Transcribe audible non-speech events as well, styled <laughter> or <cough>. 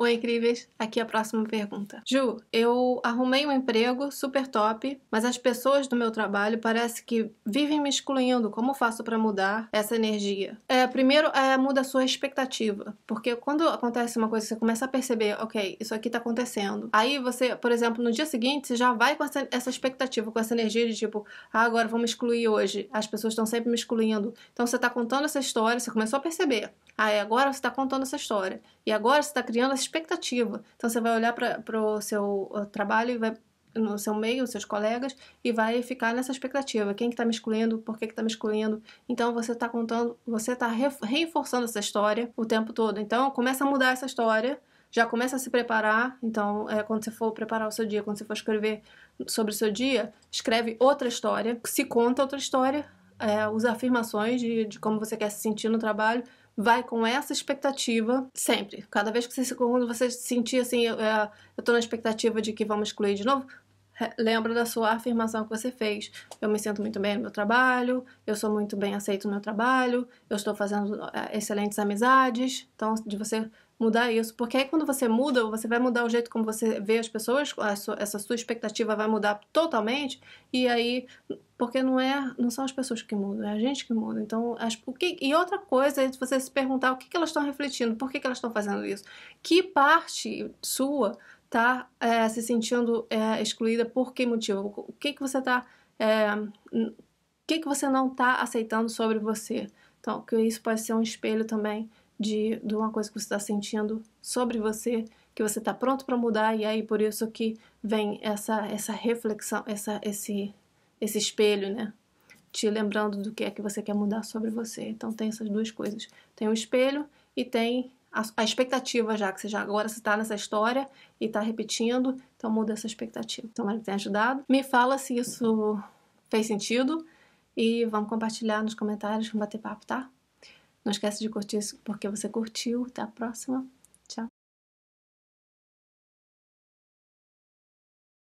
Oi, incríveis! Aqui é a próxima pergunta. Ju, eu arrumei um emprego super top, mas as pessoas do meu trabalho parece que vivem me excluindo. Como faço para mudar essa energia? É, primeiro, é, muda a sua expectativa. Porque quando acontece uma coisa, você começa a perceber, ok, isso aqui tá acontecendo. Aí você, por exemplo, no dia seguinte, você já vai com essa, essa expectativa, com essa energia de tipo, ah, agora vamos me excluir hoje. As pessoas estão sempre me excluindo. Então você tá contando essa história, você começou a perceber. Ah, e agora você está contando essa história. E agora você está criando essa expectativa. Então você vai olhar para o seu eh, trabalho e vai no seu meio, os seus colegas, e vai ficar nessa expectativa. Quem que está me excluindo? Por que está me excluindo? Então você está contando, você está reforçando essa história o tempo todo. Então começa a mudar essa história, já começa a se preparar. Então é, quando você for preparar o seu dia, quando você for escrever sobre o seu dia, escreve outra história, se conta outra história, é, usa afirmações de, de como você quer se sentir no trabalho, vai com essa expectativa sempre. Cada vez que você, quando você sentir assim, eu, é, eu tô na expectativa de que vamos excluir de novo, <laughs> lembra da sua afirmação que você fez. Eu me sinto muito bem no meu trabalho, eu sou muito bem aceito no meu trabalho, eu estou fazendo eh, excelentes amizades. Então, de você mudar isso, porque aí quando você muda, você vai mudar o jeito como você vê as pessoas, sua, essa sua expectativa vai mudar totalmente, e aí, porque não é, não são as pessoas que mudam, é a gente que muda. Então, as, o que, e outra coisa é você se perguntar o que, que elas estão refletindo, por que, que elas estão fazendo isso, que parte sua tá é, se sentindo é, excluída por que motivo? O que que você tá é, o que que você não tá aceitando sobre você? Então, que isso pode ser um espelho também de, de uma coisa que você está sentindo sobre você, que você está pronto para mudar e aí por isso que vem essa essa reflexão, essa esse esse espelho, né? Te lembrando do que é que você quer mudar sobre você. Então tem essas duas coisas. Tem o espelho e tem a, a expectativa já, que você já agora está nessa história e está repetindo, então muda essa expectativa. Então, que tenha ajudado. Me fala se isso fez sentido e vamos compartilhar nos comentários, vamos bater papo, tá? Não esquece de curtir porque você curtiu. Até a próxima.